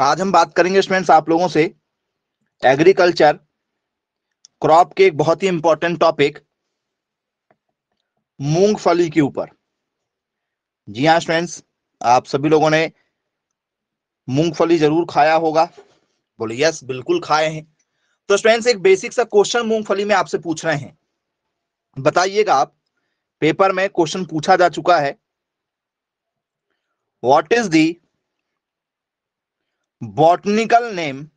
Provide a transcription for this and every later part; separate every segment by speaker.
Speaker 1: आज हम बात करेंगे स्टूडेंट्स आप लोगों से एग्रीकल्चर क्रॉप के एक बहुत ही इंपॉर्टेंट टॉपिक मूंगफली के ऊपर जी हाँ स्टूडेंट्स आप सभी लोगों ने मूंगफली जरूर खाया होगा बोले यस बिल्कुल खाए हैं तो स्टूडेंट्स एक बेसिक सा क्वेश्चन मूंगफली में आपसे पूछ रहे हैं बताइएगा आप पेपर में क्वेश्चन पूछा जा चुका है what is the botanical name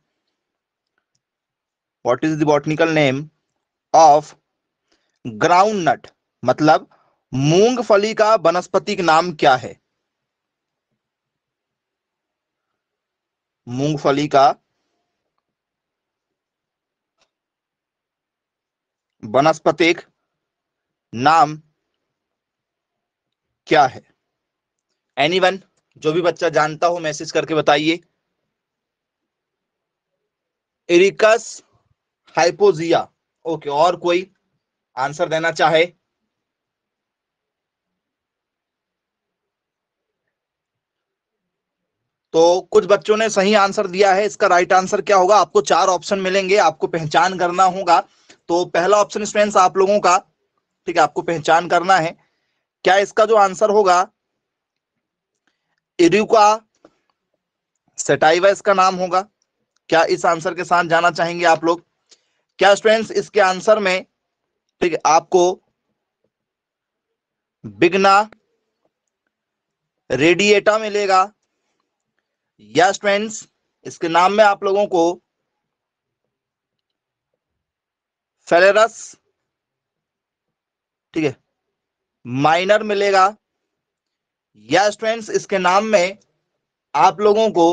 Speaker 1: what is the botanical name of groundnut मतलब मूंगफली का वनस्पतिक नाम क्या है मूंगफली का वनस्पतिक नाम क्या है एनीवन जो भी बच्चा जानता हो मैसेज करके बताइए एरिकस हाइपोजिया ओके और कोई आंसर देना चाहे तो कुछ बच्चों ने सही आंसर दिया है इसका राइट आंसर क्या होगा आपको चार ऑप्शन मिलेंगे आपको पहचान करना होगा तो पहला ऑप्शन स्टूडेंट्स आप लोगों का ठीक है आपको पहचान करना है क्या इसका जो आंसर होगा इरुका सेटाइवा इसका नाम होगा क्या इस आंसर के साथ जाना चाहेंगे आप लोग क्या स्टूडेंट्स इसके आंसर में ठीक आपको बिगना रेडिएटा मिलेगा या स्टूडेंट्स इसके नाम में आप लोगों को फेलेरस ठीक है माइनर मिलेगा या स्टूडेंट्स इसके नाम में आप लोगों को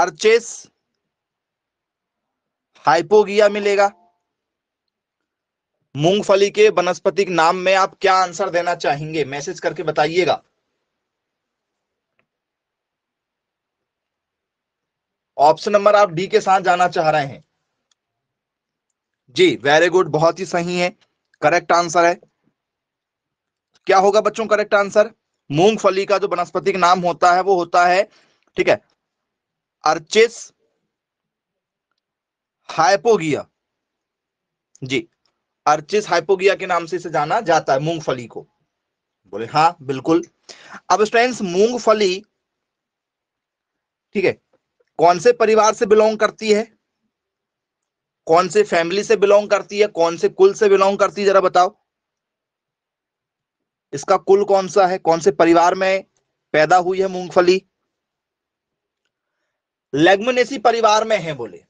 Speaker 1: अर्चेस हाइपोगिया मिलेगा मूंगफली के वनस्पतिक नाम में आप क्या आंसर देना चाहेंगे मैसेज करके बताइएगा ऑप्शन नंबर आप डी के साथ जाना चाह रहे हैं जी वेरी गुड बहुत ही सही है करेक्ट आंसर है क्या होगा बच्चों करेक्ट आंसर मूंगफली का जो वनस्पतिक नाम होता है वो होता है ठीक है अर्चिस हाइपोगिया जी अर्चिस हाइपोगिया के नाम से इसे जाना जाता है मूंगफली को बोले हाँ बिल्कुल अब स्टूडेंट्स मूंगफली ठीक है कौन से परिवार से बिलोंग करती है कौन से फैमिली से बिलोंग करती है कौन से कुल से बिलोंग करती है जरा बताओ इसका कुल कौन सा है कौन से परिवार में पैदा हुई है मूंगफली लेगमनेसी परिवार में है बोले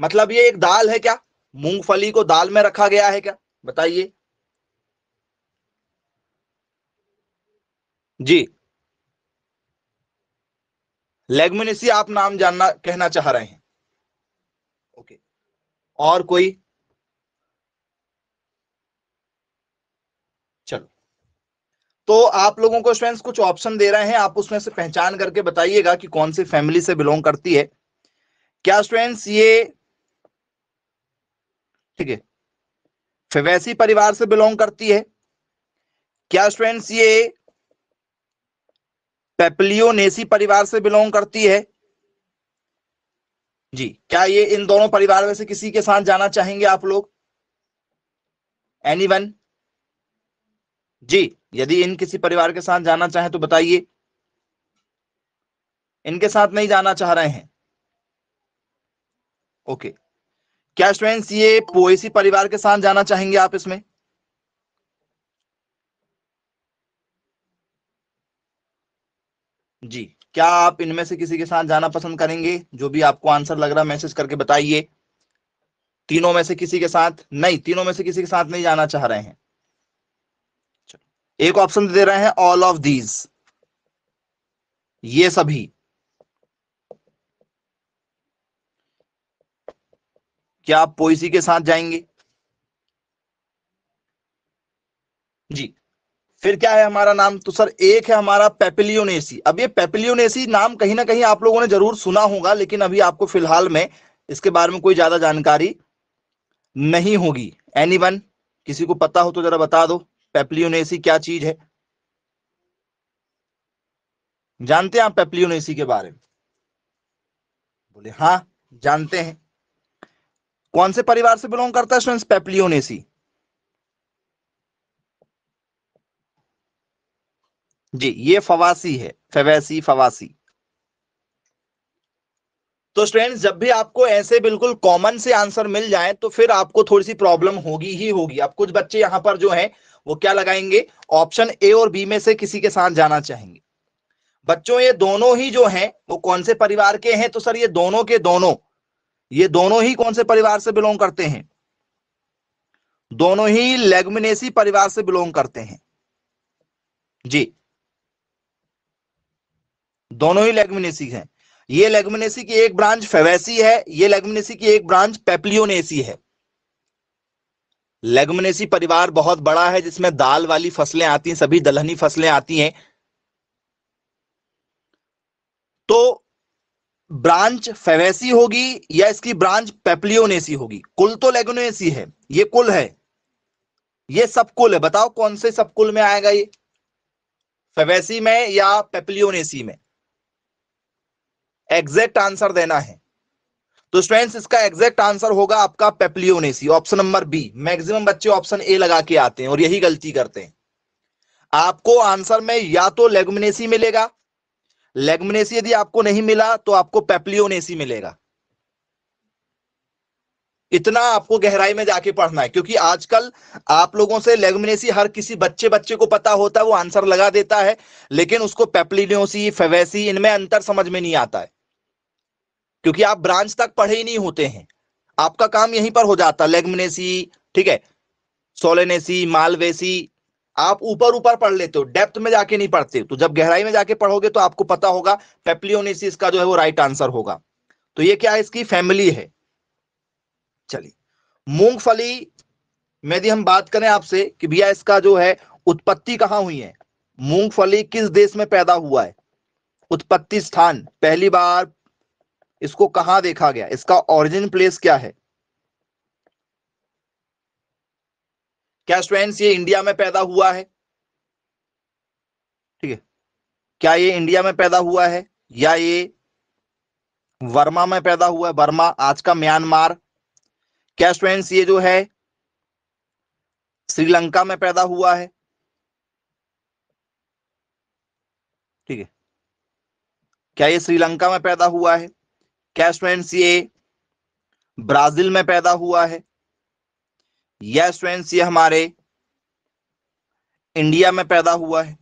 Speaker 1: मतलब ये एक दाल है क्या मूंगफली को दाल में रखा गया है क्या बताइए जी लेगमनेसी आप नाम जानना कहना चाह रहे हैं ओके और कोई तो आप लोगों को फ्रेंड्स कुछ ऑप्शन दे रहे हैं आप उसमें से पहचान करके बताइएगा कि कौन सी फैमिली से बिलोंग करती है क्या स्टूडेंट्स ये ठीक है फवैसी परिवार से बिलोंग करती है क्या स्टूडेंट्स ये पेपलियोनेसी परिवार से बिलोंग करती है जी क्या ये इन दोनों परिवार में से किसी के साथ जाना चाहेंगे आप लोग एनी वन जी यदि इन किसी परिवार के साथ जाना चाहे तो बताइए इनके साथ नहीं जाना चाह रहे हैं ओके क्या स्टूडेंट्स ये पोएसी परिवार के साथ जाना चाहेंगे आप इसमें जी क्या आप इनमें से किसी के साथ जाना पसंद करेंगे जो भी आपको आंसर लग रहा मैसेज करके बताइए तीनों में से किसी के साथ नहीं तीनों में से किसी के साथ नहीं जाना चाह रहे हैं एक ऑप्शन दे रहे हैं ऑल ऑफ दीज ये सभी क्या आप पोइसी के साथ जाएंगे जी फिर क्या है हमारा नाम तो सर एक है हमारा पेपिलियोनेसी अब ये पेपिलियोनेसी नाम कहीं ना कहीं आप लोगों ने जरूर सुना होगा लेकिन अभी आपको फिलहाल में इसके बारे में कोई ज्यादा जानकारी नहीं होगी एनी वन किसी को पता हो तो जरा बता दो पेप्लियोनेसी क्या चीज है जानते हैं आप पेप्लियोनेसी के बारे में बोले हाँ जानते हैं कौन से परिवार से बिलोंग करता है स्टूडेंट्स पेप्लियोनेसी जी ये फवासी है फवैसी फवासी तो स्टूडेंट्स जब भी आपको ऐसे बिल्कुल कॉमन से आंसर मिल जाए तो फिर आपको थोड़ी सी प्रॉब्लम होगी ही होगी अब कुछ बच्चे यहां पर जो है वो क्या लगाएंगे ऑप्शन ए और बी में से किसी के साथ जाना चाहेंगे बच्चों ये दोनों ही जो हैं वो कौन से परिवार के हैं तो सर ये दोनों के दोनों ये दोनों ही कौन से परिवार से बिलोंग करते हैं दोनों ही लेगमिनेसी परिवार से बिलोंग करते हैं जी दोनों ही लेगमिनेसी हैं ये लेगमिनेसी की एक ब्रांच फेवेसी है ये लेगमिनेसी की एक ब्रांच पेप्लियोनेसी है लेगमनेसी परिवार बहुत बड़ा है जिसमें दाल वाली फसलें आती हैं सभी दलहनी फसलें आती हैं तो ब्रांच फेवेसी होगी या इसकी ब्रांच पेप्लियोनेसी होगी कुल तो लेगोनेसी है ये कुल है ये सब कुल है बताओ कौन से सब कुल में आएगा ये फेवेसी में या पेप्लियोनेसी में एग्जैक्ट आंसर देना है तो स्टूडेंट्स इसका एग्जैक्ट आंसर होगा आपका पेप्लियोनेसी ऑप्शन नंबर बी मैक्सिमम बच्चे ऑप्शन ए लगा के आते हैं और यही गलती करते हैं आपको आंसर में या तो लेगमनेसी मिलेगा लेगमनेसी यदि आपको नहीं मिला तो आपको पेप्लियोनेसी मिलेगा इतना आपको गहराई में जाके पढ़ना है क्योंकि आजकल आप लोगों से लेगमनेसी हर किसी बच्चे बच्चे को पता होता है वो आंसर लगा देता है लेकिन उसको पेप्लिनोसी फेवेसी इनमें अंतर समझ में नहीं आता है क्योंकि आप ब्रांच तक पढ़े ही नहीं होते हैं आपका काम यहीं पर हो जाता लेगमिनेसी ठीक है सोलेनेसी मालवेसी आप ऊपर ऊपर पढ़ लेते हो डेप्थ में जाके नहीं पढ़ते तो जब गहराई में जाके पढ़ोगे तो आपको पता होगा पेप्लियोनेसी इसका जो है वो राइट आंसर होगा तो ये क्या है इसकी फैमिली है चलिए मूंगफली में यदि हम बात करें आपसे कि भैया इसका जो है उत्पत्ति कहां हुई है मूंगफली किस देश में पैदा हुआ है उत्पत्ति स्थान पहली बार इसको कहा देखा गया इसका ओरिजिन प्लेस क्या है क्या स्टूडेंट्स ये इंडिया में पैदा हुआ है ठीक है क्या ये इंडिया में पैदा हुआ है या ये वर्मा में पैदा हुआ है वर्मा आज का म्यांमार क्या स्टूडेंट्स ये जो है श्रीलंका में पैदा हुआ है ठीक है क्या ये श्रीलंका में पैदा हुआ है स्टूडेंट्स ये ब्राजील में पैदा हुआ है या स्टूडेंट्स ये हमारे इंडिया में पैदा हुआ है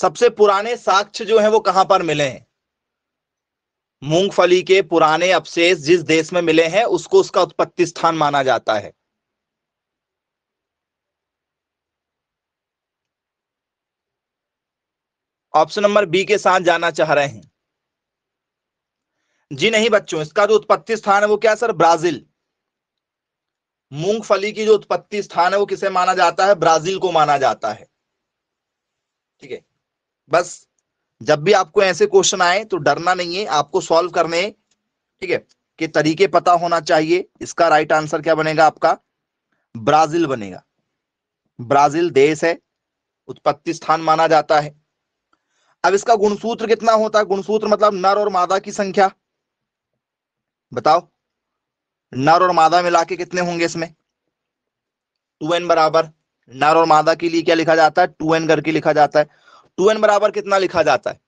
Speaker 1: सबसे पुराने साक्ष्य जो है वो कहां पर मिले हैं मूंगफली के पुराने अवशेष जिस देश में मिले हैं उसको उसका उत्पत्ति स्थान माना जाता है ऑप्शन नंबर बी के साथ जाना चाह रहे हैं जी नहीं बच्चों इसका जो उत्पत्ति स्थान है वो क्या सर ब्राजील मूंगफली की जो उत्पत्ति स्थान है वो किसे माना जाता है ब्राजील को माना जाता है ठीक है बस जब भी आपको ऐसे क्वेश्चन आए तो डरना नहीं है आपको सॉल्व करने ठीक है के तरीके पता होना चाहिए इसका राइट आंसर क्या बनेगा आपका ब्राजील बनेगा ब्राजील देश है उत्पत्ति स्थान माना जाता है अब इसका गुणसूत्र कितना होता है गुणसूत्र मतलब नर और मादा की संख्या बताओ नर और मादा मिला के कितने होंगे इसमें टू एन बराबर नर और मादा के लिए क्या लिखा जाता है टू एन करके लिखा जाता है टू एन बराबर कितना लिखा जाता है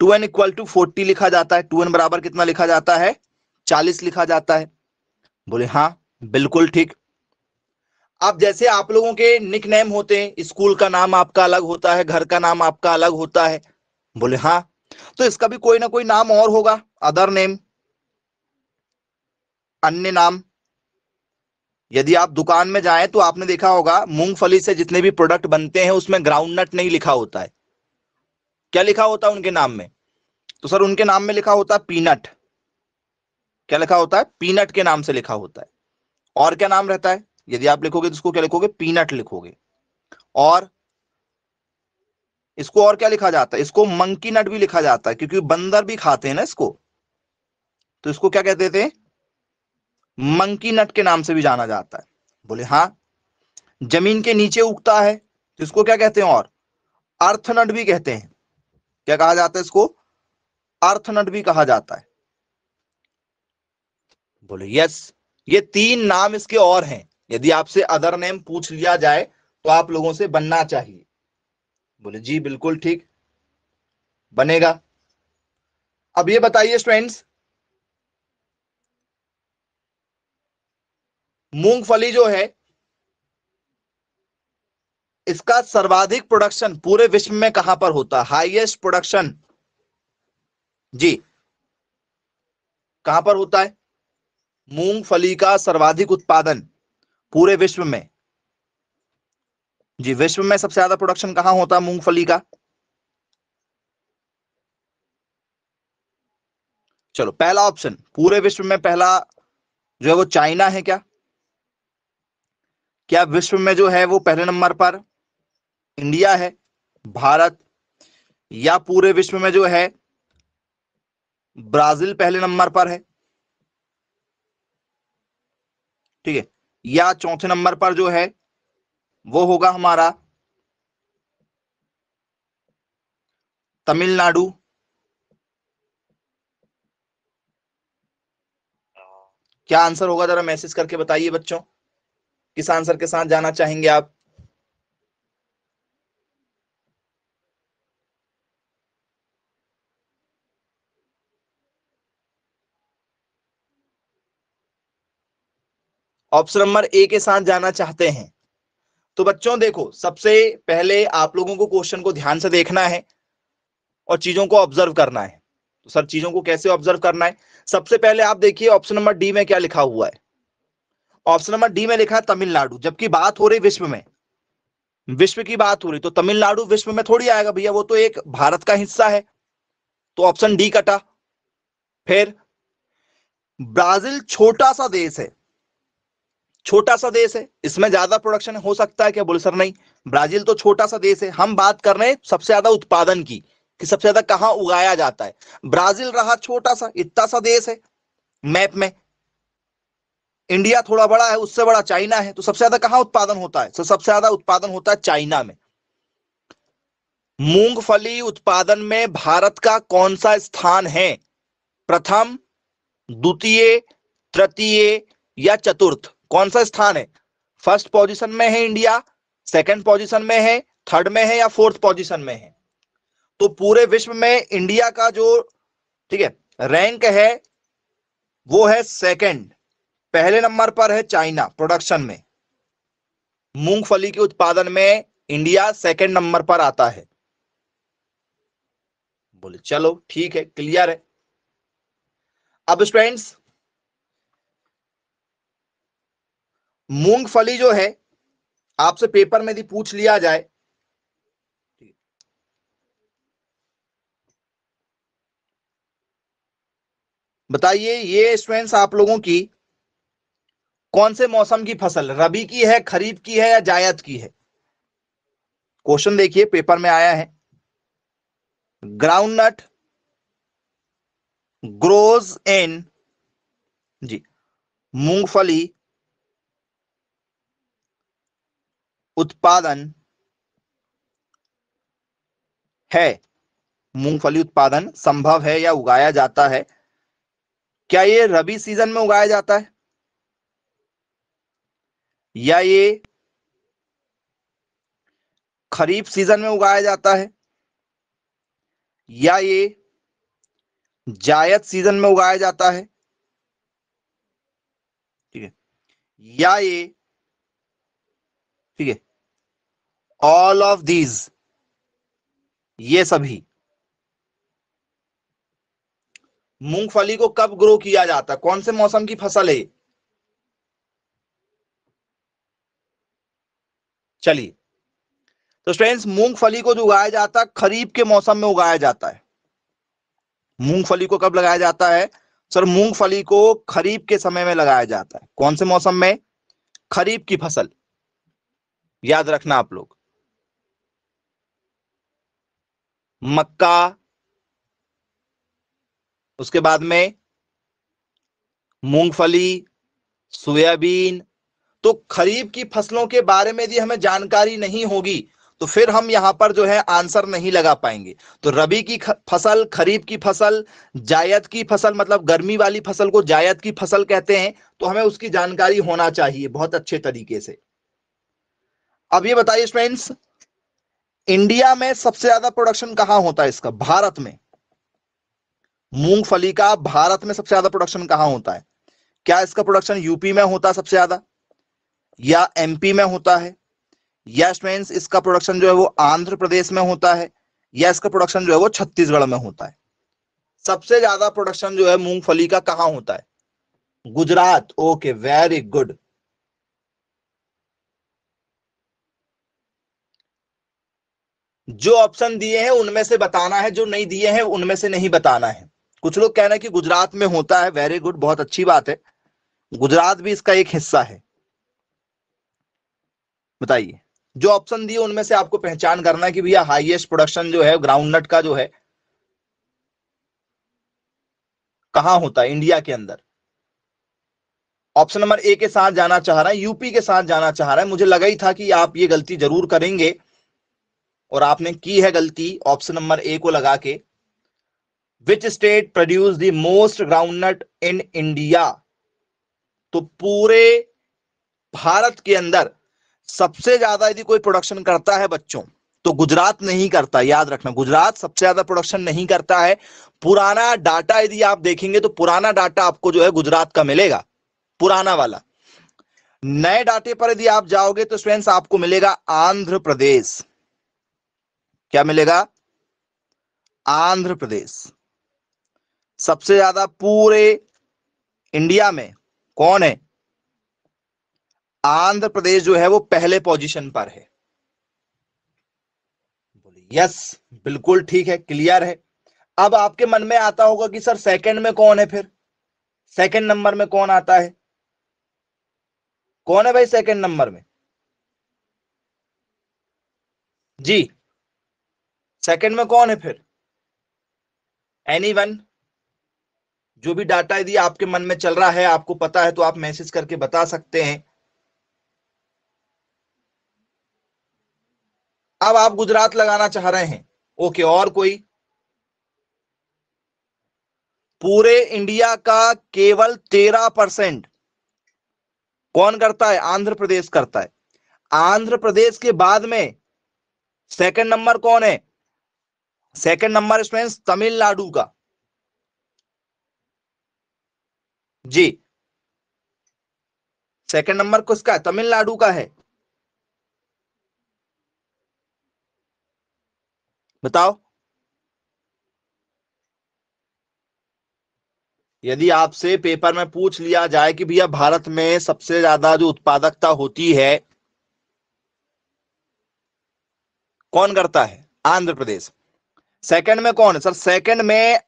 Speaker 1: two n equal to forty लिखा जाता है टू एन बराबर कितना लिखा जाता है चालीस लिखा जाता है बोले हाँ बिल्कुल ठीक अब जैसे आप लोगों के निक नेम होते हैं स्कूल का नाम आपका अलग होता है घर का नाम आपका अलग होता है बोले हाँ तो इसका भी कोई ना कोई नाम और होगा अदर नेम अन्य नाम यदि आप दुकान में जाएं तो आपने देखा होगा मूंगफली से जितने भी प्रोडक्ट बनते हैं उसमें ग्राउंड नट नहीं लिखा होता है क्या लिखा होता है उनके नाम में तो सर उनके नाम में लिखा होता है पीनट क्या लिखा होता है पीनट के नाम से लिखा होता है और क्या नाम रहता है यदि आप लिखोगे तो उसको क्या लिखोगे पीनट लिखोगे और इसको और क्या लिखा जाता है इसको मंकी नट भी लिखा जाता है क्योंकि बंदर भी खाते हैं ना इसको तो इसको क्या कहते थे मंकी नट के नाम से भी जाना जाता है बोले हाँ जमीन के नीचे उगता है तो इसको क्या कहते हैं और अर्थनट भी कहते हैं क्या कहा जाता है इसको अर्थनट भी कहा जाता है बोले यस ये तीन नाम इसके और हैं यदि आपसे अदर नेम पूछ लिया जाए तो आप लोगों से बनना चाहिए बोले जी बिल्कुल ठीक बनेगा अब ये बताइए स्टूडेंट्स मूंगफली जो है इसका सर्वाधिक प्रोडक्शन पूरे विश्व में कहां पर होता है हाईएस्ट प्रोडक्शन जी कहां पर होता है मूंगफली का सर्वाधिक उत्पादन पूरे विश्व में जी विश्व में सबसे ज्यादा प्रोडक्शन कहाँ होता है मूंगफली का चलो पहला ऑप्शन पूरे विश्व में पहला जो है वो चाइना है क्या क्या विश्व में जो है वो पहले नंबर पर इंडिया है भारत या पूरे विश्व में जो है ब्राजील पहले नंबर पर है ठीक है या चौथे नंबर पर जो है वो होगा हमारा तमिलनाडु क्या आंसर होगा जरा मैसेज करके बताइए बच्चों किस आंसर के साथ जाना चाहेंगे आप ऑप्शन नंबर ए के साथ जाना चाहते हैं तो बच्चों देखो सबसे पहले आप लोगों को क्वेश्चन को ध्यान से देखना है और चीजों को ऑब्जर्व करना है तो सर चीजों को कैसे ऑब्जर्व करना है सबसे पहले आप देखिए ऑप्शन नंबर डी में क्या लिखा हुआ है ऑप्शन नंबर डी में लिखा है तमिलनाडु जबकि बात हो रही विश्व में विश्व की बात हो रही तो तमिलनाडु विश्व में थोड़ी आएगा भैया वो तो एक भारत का हिस्सा है तो ऑप्शन डी कटा फिर ब्राजील छोटा सा देश है छोटा सा देश है इसमें ज्यादा प्रोडक्शन हो सकता है क्या बोले सर नहीं ब्राजील तो छोटा सा देश है हम बात कर रहे हैं सबसे ज्यादा उत्पादन की कि सबसे ज्यादा कहाँ उगाया जाता है ब्राजील रहा छोटा सा इतना सा देश है मैप में इंडिया थोड़ा बड़ा है उससे बड़ा चाइना है तो सबसे ज्यादा कहाँ उत्पादन होता है तो सबसे ज्यादा उत्पादन होता है चाइना में मूंगफली उत्पादन में भारत का कौन सा स्थान है प्रथम द्वितीय तृतीय या चतुर्थ कौन सा स्थान है फर्स्ट पोजीशन में है इंडिया सेकंड पोजीशन में है थर्ड में है या फोर्थ पोजीशन में है तो पूरे विश्व में इंडिया का जो ठीक है रैंक है वो है सेकंड पहले नंबर पर है चाइना प्रोडक्शन में मूंगफली के उत्पादन में इंडिया सेकंड नंबर पर आता है बोले चलो ठीक है क्लियर है अब स्टूडेंट्स मूंगफली जो है आपसे पेपर में यदि पूछ लिया जाए बताइए ये स्टूडेंट्स आप लोगों की कौन से मौसम की फसल रबी की है खरीफ की है या जायद की है क्वेश्चन देखिए पेपर में आया है ग्राउंड नट ग्रोज इन जी मूंगफली उत्पादन है मूंगफली उत्पादन संभव है या उगाया जाता है क्या ये रबी सीजन में उगाया जाता है या ये खरीफ सीजन में उगाया जाता है या ये जायद सीजन में उगाया जाता है ठीक है या ये ठीक है ऑल ऑफ दीज ये सभी मूंगफली को कब ग्रो किया जाता है कौन से मौसम की फसल है चलिए तो फ्रेंड्स मूंगफली को जो उगाया जाता है खरीफ के मौसम में उगाया जाता है मूंगफली को कब लगाया जाता है सर मूंगफली को खरीफ के समय में लगाया जाता है कौन से मौसम में खरीफ की फसल याद रखना आप लोग मक्का उसके बाद में मूंगफली सोयाबीन तो खरीफ की फसलों के बारे में यदि हमें जानकारी नहीं होगी तो फिर हम यहां पर जो है आंसर नहीं लगा पाएंगे तो रबी की फसल खरीफ की फसल जायद की फसल मतलब गर्मी वाली फसल को जायद की फसल कहते हैं तो हमें उसकी जानकारी होना चाहिए बहुत अच्छे तरीके से अब ये बताइए फ्रेंड्स इंडिया में सबसे ज्यादा प्रोडक्शन कहां होता है इसका भारत में मूंगफली का भारत में सबसे ज्यादा प्रोडक्शन कहां होता है क्या इसका प्रोडक्शन यूपी में होता है सबसे ज्यादा या एमपी में होता है या स्टूडेंट इसका प्रोडक्शन जो है वो आंध्र प्रदेश में होता है या इसका प्रोडक्शन जो है वो छत्तीसगढ़ में होता है सबसे ज्यादा प्रोडक्शन जो है मूंगफली का कहां होता है गुजरात ओके वेरी गुड जो ऑप्शन दिए हैं उनमें से बताना है जो नहीं दिए हैं उनमें से नहीं बताना है कुछ लोग कह रहे हैं कि गुजरात में होता है वेरी गुड बहुत अच्छी बात है गुजरात भी इसका एक हिस्सा है बताइए जो ऑप्शन दिए उनमें से आपको पहचान करना है कि भैया हाईएस्ट प्रोडक्शन जो है ग्राउंड नट का जो है कहा होता है इंडिया के अंदर ऑप्शन नंबर ए के साथ जाना चाह रहा है यूपी के साथ जाना चाह रहा है मुझे लगा ही था कि आप ये गलती जरूर करेंगे और आपने की है गलती ऑप्शन नंबर ए को लगा के which state produce the most groundnut in India तो पूरे भारत के अंदर सबसे ज्यादा यदि कोई प्रोडक्शन करता है बच्चों तो गुजरात नहीं करता याद रखना गुजरात सबसे ज्यादा प्रोडक्शन नहीं करता है पुराना डाटा यदि आप देखेंगे तो पुराना डाटा आपको जो है गुजरात का मिलेगा पुराना वाला नए डाटे पर यदि आप जाओगे तो स्वयं आपको मिलेगा आंध्र प्रदेश क्या मिलेगा आंध्र प्रदेश सबसे ज्यादा पूरे इंडिया में कौन है आंध्र प्रदेश जो है वो पहले पोजीशन पर है यस बिल्कुल ठीक है क्लियर है अब आपके मन में आता होगा कि सर सेकंड में कौन है फिर सेकंड नंबर में कौन आता है कौन है भाई सेकंड नंबर में जी सेकंड में कौन है फिर एनीवन जो भी डाटा यदि आपके मन में चल रहा है आपको पता है तो आप मैसेज करके बता सकते हैं अब आप गुजरात लगाना चाह रहे हैं ओके और कोई पूरे इंडिया का केवल तेरह परसेंट कौन करता है आंध्र प्रदेश करता है आंध्र प्रदेश के बाद में सेकंड नंबर कौन है सेकंड नंबर स्टूडेंट्स तमिलनाडु का जी सेकंड नंबर किसका तमिलनाडु का है बताओ यदि आपसे पेपर में पूछ लिया जाए कि भैया भारत में सबसे ज्यादा जो उत्पादकता होती है कौन करता है आंध्र प्रदेश सेकंड में कौन है सर सेकंड में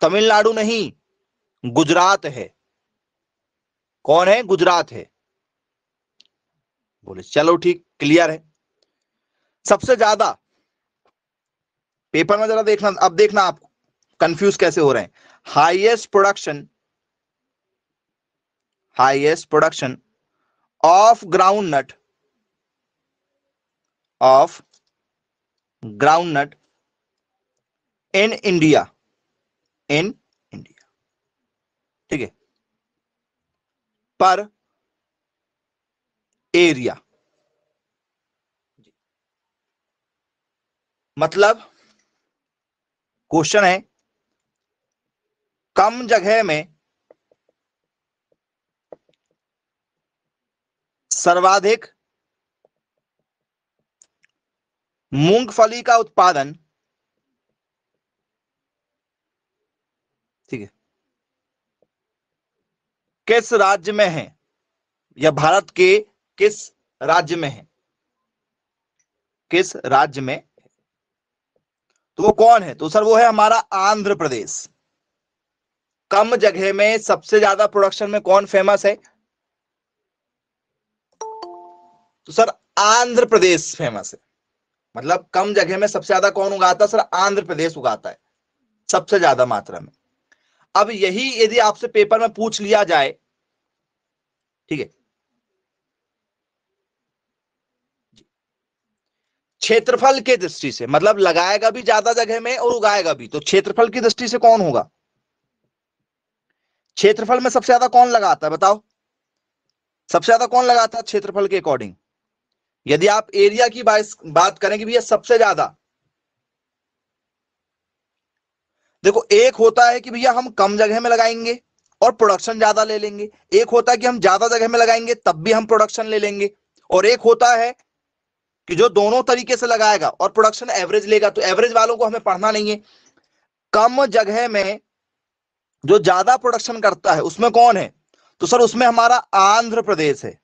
Speaker 1: तमिलनाडु नहीं गुजरात है कौन है गुजरात है बोले चलो ठीक क्लियर है सबसे ज्यादा पेपर में जरा देखना अब देखना आप कंफ्यूज कैसे हो रहे हैं highest production highest production of ground nut of ground nut in India in India ठीक है पर एरिया मतलब क्वेश्चन है कम जगह में सर्वाधिक मूंगफली का उत्पादन ठीक है किस राज्य में है या भारत के किस राज्य में है किस राज्य में तो वो कौन है तो सर वो है हमारा आंध्र प्रदेश कम जगह में सबसे ज्यादा प्रोडक्शन में कौन फेमस है तो सर आंध्र प्रदेश फेमस है मतलब कम जगह में सबसे ज्यादा कौन उगाता है सर आंध्र प्रदेश उगाता है सबसे ज्यादा मात्रा में अब यही यदि आपसे पेपर में पूछ लिया जाए ठीक है क्षेत्रफल के दृष्टि से मतलब लगाएगा भी ज्यादा जगह में और उगाएगा भी तो क्षेत्रफल की दृष्टि से कौन होगा क्षेत्रफल में सबसे ज्यादा कौन लगाता है बताओ सबसे ज्यादा कौन लगाता है क्षेत्रफल के अकॉर्डिंग यदि आप एरिया की बात करें कि भैया सबसे ज्यादा देखो एक होता है कि भैया हम कम जगह में लगाएंगे और प्रोडक्शन ज्यादा ले लेंगे एक होता है कि हम ज्यादा जगह में लगाएंगे तब भी हम प्रोडक्शन ले लेंगे और एक होता है कि जो दोनों तरीके से लगाएगा और प्रोडक्शन एवरेज लेगा तो एवरेज वालों को हमें पढ़ना नहीं है कम जगह में जो ज्यादा प्रोडक्शन करता है उसमें कौन है तो सर उसमें हमारा आंध्र प्रदेश है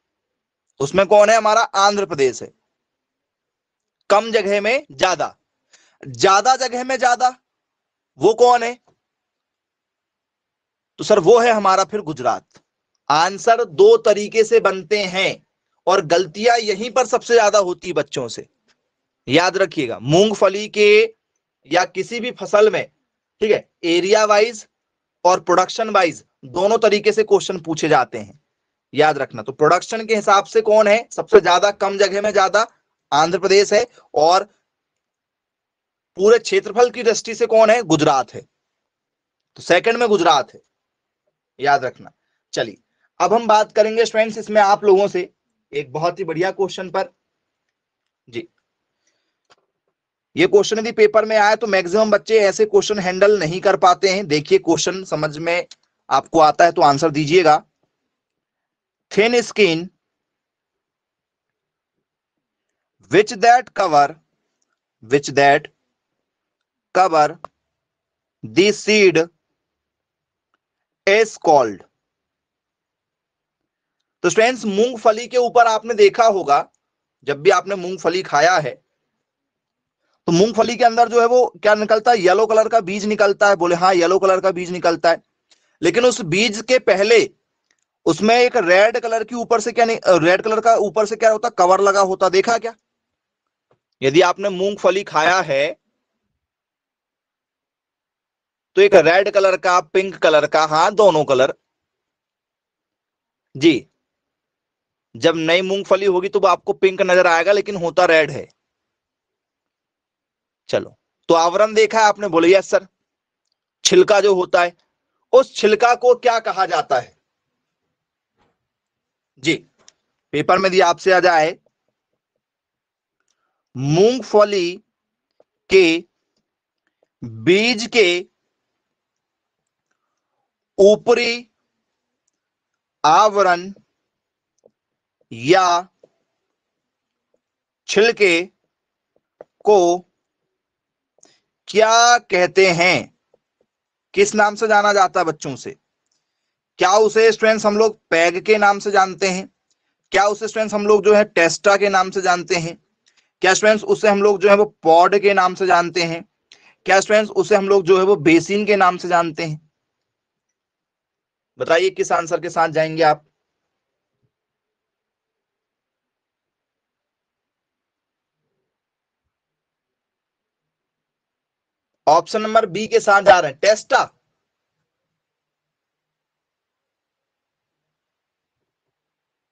Speaker 1: उसमें कौन है हमारा आंध्र प्रदेश है कम जगह में ज्यादा ज्यादा जगह में ज्यादा वो कौन है तो सर वो है हमारा फिर गुजरात आंसर दो तरीके से बनते हैं और गलतियां यहीं पर सबसे ज्यादा होती बच्चों से याद रखिएगा मूंगफली के या किसी भी फसल में ठीक है एरिया वाइज और प्रोडक्शन वाइज दोनों तरीके से क्वेश्चन पूछे जाते हैं याद रखना तो प्रोडक्शन के हिसाब से कौन है सबसे ज्यादा कम जगह में ज्यादा आंध्र प्रदेश है और पूरे क्षेत्रफल की दृष्टि से कौन है गुजरात है तो सेकंड में गुजरात है याद रखना चलिए अब हम बात करेंगे स्टूडेंट्स इसमें आप लोगों से एक बहुत ही बढ़िया क्वेश्चन पर जी ये क्वेश्चन यदि पेपर में आया तो मैक्सिमम बच्चे ऐसे क्वेश्चन हैंडल नहीं कर पाते हैं देखिए क्वेश्चन समझ में आपको आता है तो आंसर दीजिएगा thin skin which that cover which that cover the seed is called तो फ्रेंड्स मूंगफली के ऊपर आपने देखा होगा जब भी आपने मूंगफली खाया है तो मूंगफली के अंदर जो है वो क्या निकलता है येलो कलर का बीज निकलता है बोले हाँ येलो कलर का बीज निकलता है लेकिन उस बीज के पहले उसमें एक रेड कलर की ऊपर से क्या नहीं रेड कलर का ऊपर से क्या होता कवर लगा होता देखा क्या यदि आपने मूंगफली खाया है तो एक रेड कलर का पिंक कलर का हाँ दोनों कलर जी जब नई मूंगफली होगी तो आपको पिंक नजर आएगा लेकिन होता रेड है चलो तो आवरण देखा है आपने बोले यस सर छिलका जो होता है उस छिलका को क्या कहा जाता है जी पेपर में दिया आपसे आ जाए मूंगफली के बीज के ऊपरी आवरण या छिलके को क्या कहते हैं किस नाम से जाना जाता है बच्चों से क्या उसे स्ट्रेंथ हम लोग पैग के नाम से जानते हैं क्या उसे स्ट्रेंथ हम लोग जो है टेस्टा के नाम से जानते हैं क्या स्ट्रेंथ उसे हम लोग जो है वो पॉड के नाम से जानते हैं क्या स्ट्रेंथ उसे हम लोग जो है वो बेसिन के नाम से जानते हैं बताइए किस आंसर के साथ जाएंगे आप ऑप्शन नंबर बी के साथ जा रहे हैं टेस्टा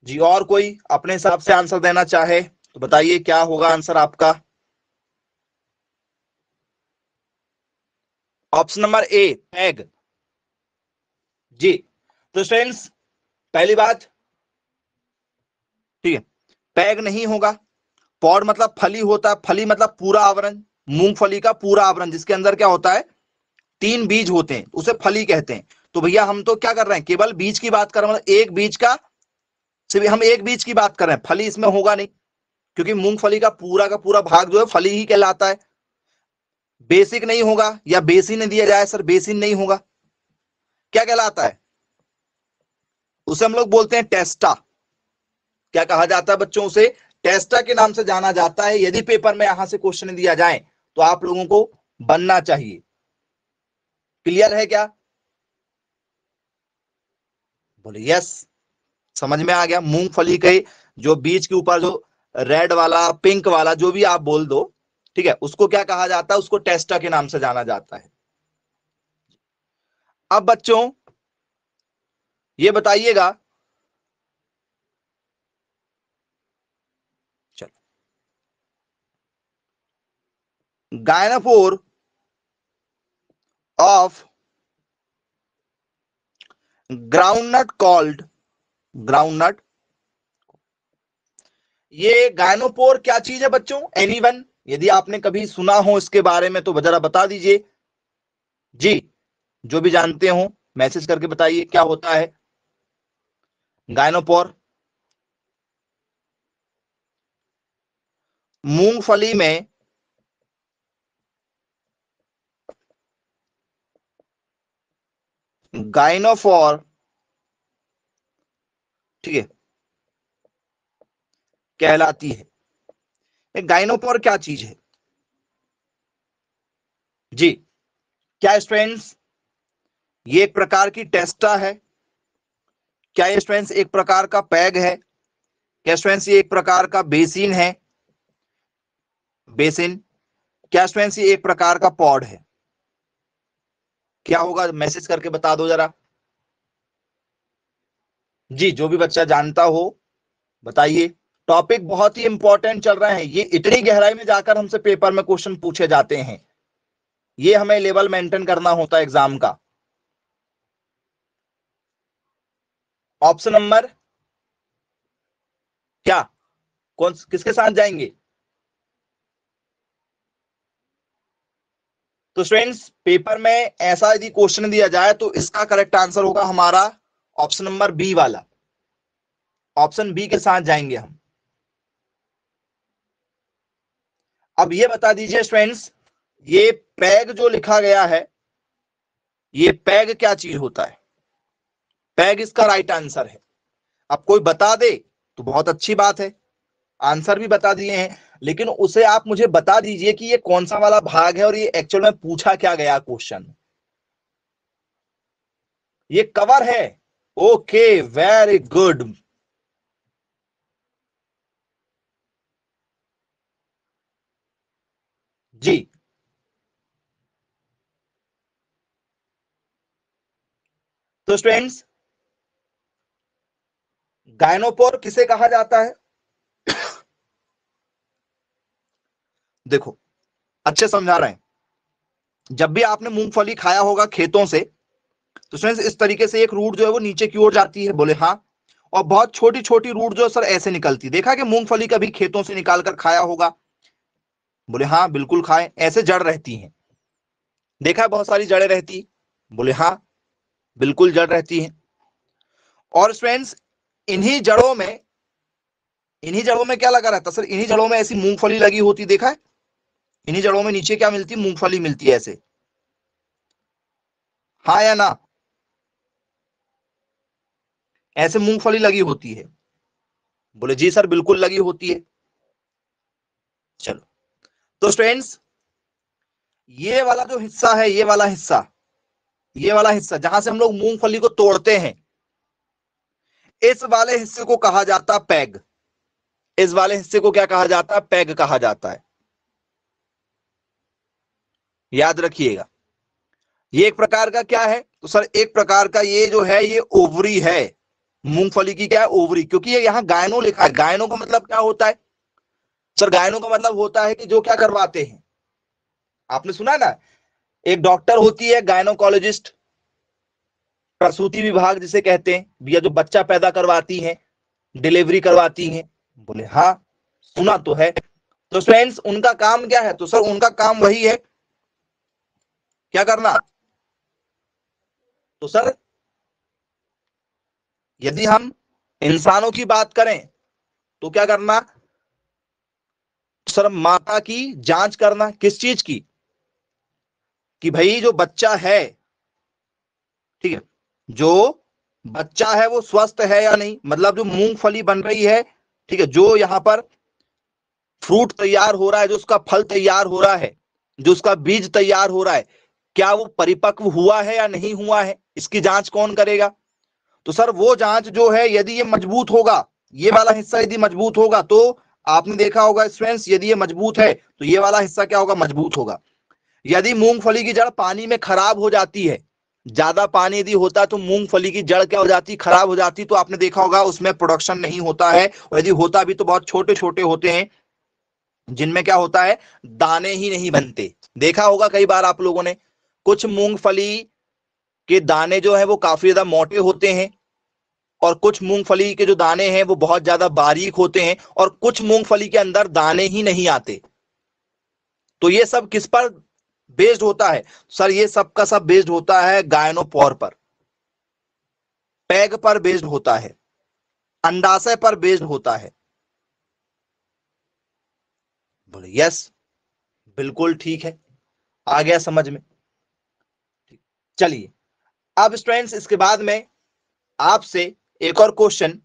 Speaker 1: जी और कोई अपने हिसाब से आंसर देना चाहे तो बताइए क्या होगा आंसर आपका ऑप्शन नंबर ए एग जी तो स्टूडेंट्स पहली बात ठीक है पैग नहीं होगा पौड मतलब फली होता है फली मतलब पूरा आवरण मूंगफली का पूरा आवरण जिसके अंदर क्या होता है तीन बीज होते हैं उसे फली कहते हैं तो भैया हम तो क्या कर रहे हैं केवल बीज की बात कर रहे हैं मतलब एक बीज का सिर्फ हम एक बीज की बात कर रहे हैं फली इसमें होगा नहीं क्योंकि मूंगफली का पूरा का पूरा भाग जो है फली ही कहलाता है बेसिक नहीं होगा या बेसिन दिया जाए सर बेसिन नहीं होगा क्या कहलाता है उसे हम लोग बोलते हैं टेस्टा क्या कहा जाता है बच्चों से टेस्टा के नाम से जाना जाता है यदि पेपर में यहां से क्वेश्चन दिया जाए तो आप लोगों को बनना चाहिए क्लियर है क्या बोले यस समझ में आ गया मूंगफली के जो बीज के ऊपर जो रेड वाला पिंक वाला जो भी आप बोल दो ठीक है उसको क्या कहा जाता है उसको टेस्टा के नाम से जाना जाता है अब बच्चों ये बताइएगा चलो gynophore of groundnut called groundnut ये गायनोपोर क्या चीज है बच्चों एनीवन यदि आपने कभी सुना हो इसके बारे में तो जरा बता दीजिए जी जो भी जानते हो मैसेज करके बताइए क्या होता है गायनोपोर मूंगफली में गाइनोफोर ठीक है कहलाती है गाइनोपोर क्या चीज है जी क्या स्टूडेंट्स ये एक प्रकार की टेस्टा है क्या स्टूडेंट्स एक प्रकार का पैग है क्या स्टूडेंट्स ये एक प्रकार का बेसिन है बेसिन क्या स्टूडेंट्स ये एक प्रकार का पॉड है क्या होगा मैसेज करके बता दो जरा जी जो भी बच्चा जानता हो बताइए टॉपिक बहुत ही इंपॉर्टेंट चल रहा है ये इतनी गहराई में जाकर हमसे पेपर में क्वेश्चन पूछे जाते हैं ये हमें लेवल मेंटेन करना होता है एग्जाम का ऑप्शन नंबर क्या कौन किसके साथ जाएंगे तो स्टूडेंट्स पेपर में ऐसा यदि क्वेश्चन दिया जाए तो इसका करेक्ट आंसर होगा हमारा ऑप्शन नंबर बी वाला ऑप्शन बी के साथ जाएंगे हम अब ये बता दीजिए स्टूडेंट्स ये पैग जो लिखा गया है ये पैग क्या चीज होता है पैग इसका राइट आंसर है अब कोई बता दे तो बहुत अच्छी बात है आंसर भी बता दिए हैं लेकिन उसे आप मुझे बता दीजिए कि ये कौन सा वाला भाग है और ये एक्चुअल में पूछा क्या गया क्वेश्चन ये कवर है ओके वेरी गुड जी तो स्टूडेंट्स गायनोपोर किसे कहा जाता है देखो अच्छे समझा रहे हैं जब भी आपने मूंगफली खाया होगा खेतों से तो उसमें इस तरीके से एक रूट जो है वो नीचे की ओर जाती है बोले हाँ और बहुत छोटी छोटी रूट जो है सर ऐसे निकलती देखा कि मूंगफली कभी खेतों से निकाल कर खाया होगा बोले हाँ बिल्कुल खाए ऐसे जड़ रहती हैं देखा है बहुत सारी जड़ें रहती बोले हाँ बिल्कुल जड़ रहती हैं और फ्रेंड्स इन्हीं जड़ों में इन्हीं जड़ों में क्या लगा रहता सर इन्हीं जड़ों में ऐसी मूंगफली लगी होती देखा है इन्हीं जड़ों में नीचे क्या मिलती मूंगफली मिलती है ऐसे हाँ या ना ऐसे मूंगफली लगी होती है बोले जी सर बिल्कुल लगी होती है चलो तो स्टूडेंट्स ये वाला जो हिस्सा है ये वाला हिस्सा ये वाला हिस्सा जहां से हम लोग मूंगफली को तोड़ते हैं इस वाले हिस्से को कहा जाता पैग इस वाले हिस्से को क्या कहा जाता है पैग कहा जाता है याद रखिएगा ये एक प्रकार का क्या है तो सर एक प्रकार का ये जो है ये ओवरी है मूंगफली की क्या है ओवरी क्योंकि ये यहां गायनो लिखा है गायनों का मतलब क्या होता है सर गायनों का मतलब होता है कि जो क्या करवाते हैं आपने सुना ना एक डॉक्टर होती है गायनोकोलॉजिस्ट प्रसूति विभाग जिसे कहते हैं भैया जो बच्चा पैदा करवाती है डिलीवरी करवाती है बोले हाँ सुना तो है तो फ्रेंड्स उनका काम क्या है तो सर उनका काम वही है क्या करना तो सर यदि हम इंसानों की बात करें तो क्या करना सर माता की जांच करना किस चीज की कि भाई जो बच्चा है ठीक है जो बच्चा है वो स्वस्थ है या नहीं मतलब जो मूंगफली बन रही है ठीक है जो यहाँ पर फ्रूट तैयार हो रहा है जो उसका फल तैयार हो रहा है जो उसका बीज तैयार हो रहा है क्या वो परिपक्व हुआ है या नहीं हुआ है इसकी जांच कौन करेगा तो सर वो जांच जो है यदि ये मजबूत होगा ये वाला हिस्सा यदि मजबूत होगा तो आपने देखा होगा स्टूडेंट्स यदि ये मजबूत है तो ये वाला हिस्सा क्या होगा मजबूत होगा यदि मूंगफली की जड़ पानी में खराब हो जाती है ज्यादा पानी यदि होता तो मूंगफली की जड़ क्या हो जाती खराब हो जाती तो आपने देखा होगा उसमें प्रोडक्शन नहीं होता है और यदि होता भी तो बहुत छोटे छोटे होते हैं जिनमें क्या होता है दाने ही नहीं बनते देखा होगा कई बार आप लोगों ने कुछ मूंगफली के दाने जो है वो काफी ज्यादा मोटे होते हैं और कुछ मूंगफली के जो दाने हैं वो बहुत ज्यादा बारीक होते हैं और कुछ मूंगफली के अंदर दाने ही नहीं आते तो ये सब किस पर बेस्ड होता है सर ये सब का सब बेस्ड होता है गायनोपोर पर पैग पर बेस्ड होता है अंडाशय पर बेस्ड होता है बोले यस बिल्कुल ठीक है आ गया समझ में चलिए अब स्टूडेंट्स इसके बाद में आपसे एक और क्वेश्चन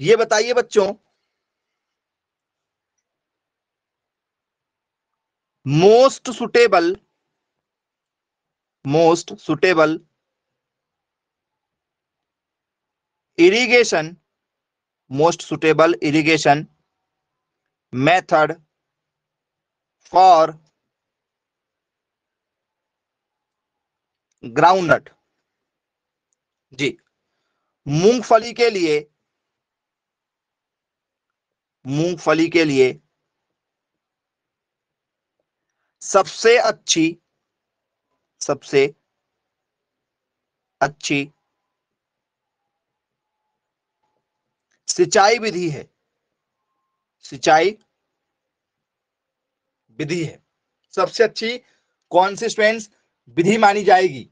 Speaker 1: ये बताइए बच्चों most suitable most suitable irrigation most suitable irrigation method for groundnut जी मूंगफली के लिए मूंगफली के लिए सबसे अच्छी सबसे अच्छी सिंचाई विधि है सिंचाई विधि है सबसे अच्छी कॉन्सिस्टेंस विधि मानी जाएगी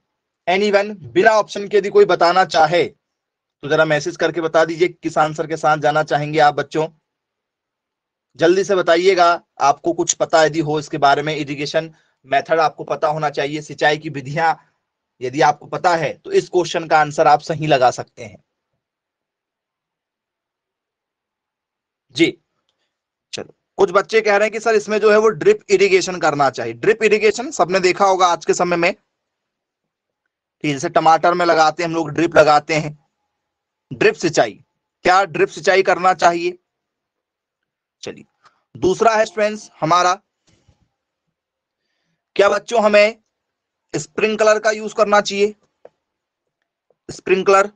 Speaker 1: एनीवन बिना ऑप्शन के यदि कोई बताना चाहे तो जरा मैसेज करके बता दीजिए किस आंसर के साथ जाना चाहेंगे आप बच्चों जल्दी से बताइएगा आपको कुछ पता यदि हो इसके बारे में इरिगेशन मेथड आपको पता होना चाहिए सिंचाई की विधियां यदि आपको पता है तो इस क्वेश्चन का आंसर आप सही लगा सकते हैं जी चलो कुछ बच्चे कह रहे हैं कि सर इसमें जो है वो ड्रिप इरिगेशन करना चाहिए ड्रिप इरिगेशन सबने देखा होगा आज के समय में कि जैसे टमाटर में लगाते हैं हम लोग ड्रिप लगाते हैं ड्रिप सिंचाई क्या ड्रिप सिंचाई करना चाहिए चलिए दूसरा है स्टूडेंट्स हमारा क्या बच्चों हमें स्प्रिंकलर का यूज करना चाहिए स्प्रिंकलर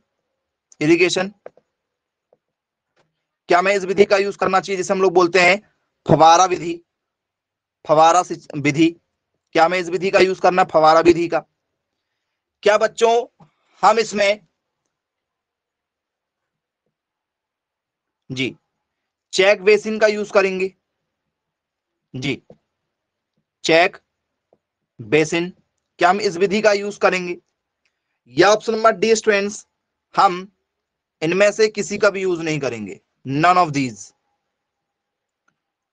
Speaker 1: इरिगेशन क्या हमें इस विधि का यूज करना चाहिए जिसे हम लोग बोलते हैं फवारा विधि फवारा विधि क्या हमें इस विधि का यूज करना है फवारा विधि का क्या बच्चों हम इसमें जी चेक बेसिन का यूज करेंगे जी चेक बेसिन क्या हम इस विधि का यूज करेंगे या ऑप्शन नंबर डी स्टूडेंट्स हम इनमें से किसी का भी यूज नहीं करेंगे नन ऑफ दीज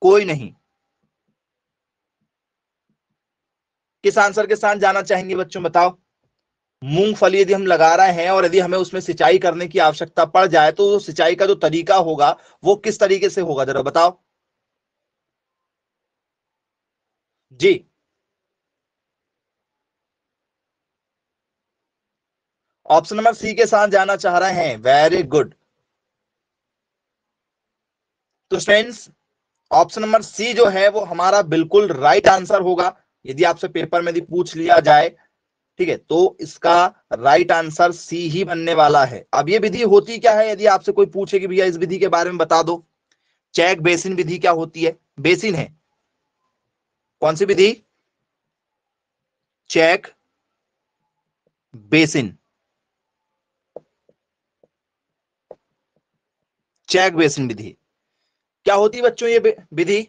Speaker 1: कोई नहीं किस आंसर के साथ जाना चाहेंगे बच्चों बताओ मूंगफली यदि हम लगा रहे हैं और यदि हमें उसमें सिंचाई करने की आवश्यकता पड़ जाए तो सिंचाई का जो तरीका होगा वो किस तरीके से होगा जरा बताओ जी ऑप्शन नंबर सी के साथ जाना चाह रहे हैं वेरी गुड तो फ्रेंड्स ऑप्शन नंबर सी जो है वो हमारा बिल्कुल राइट आंसर होगा यदि आपसे पेपर में यदि पूछ लिया जाए ठीक है तो इसका राइट आंसर सी ही बनने वाला है अब ये विधि होती क्या है यदि आपसे कोई पूछे कि भैया इस विधि के बारे में बता दो चेक बेसिन विधि क्या होती है बेसिन है कौन सी विधि चेक बेसिन चेक बेसिन विधि क्या होती है बच्चों ये विधि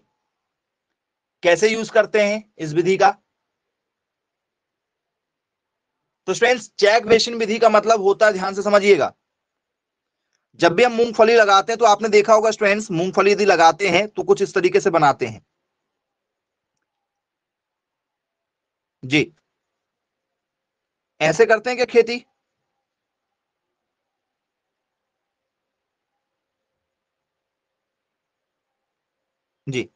Speaker 1: कैसे यूज करते हैं इस विधि का तो फ्रेंड्स चेक वेशन विधि का मतलब होता है ध्यान से समझिएगा जब भी हम मूंगफली लगाते हैं तो आपने देखा होगा स्टूडेंट्स मूंगफली यदि लगाते हैं तो कुछ इस तरीके से बनाते हैं जी ऐसे करते हैं क्या खेती जी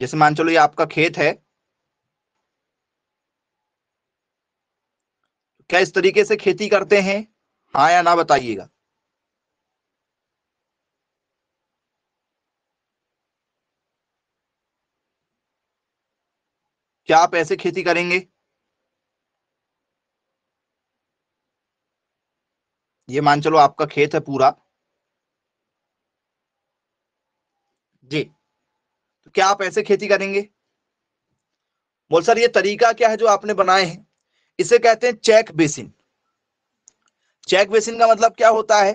Speaker 1: जैसे मान चलो ये आपका खेत है क्या इस तरीके से खेती करते हैं हाँ या ना बताइएगा क्या आप ऐसे खेती करेंगे ये मान चलो आपका खेत है पूरा जी तो क्या आप ऐसे खेती करेंगे बोल सर ये तरीका क्या है जो आपने बनाए हैं इसे कहते हैं चेक बेसिन चेक बेसिन का मतलब क्या होता है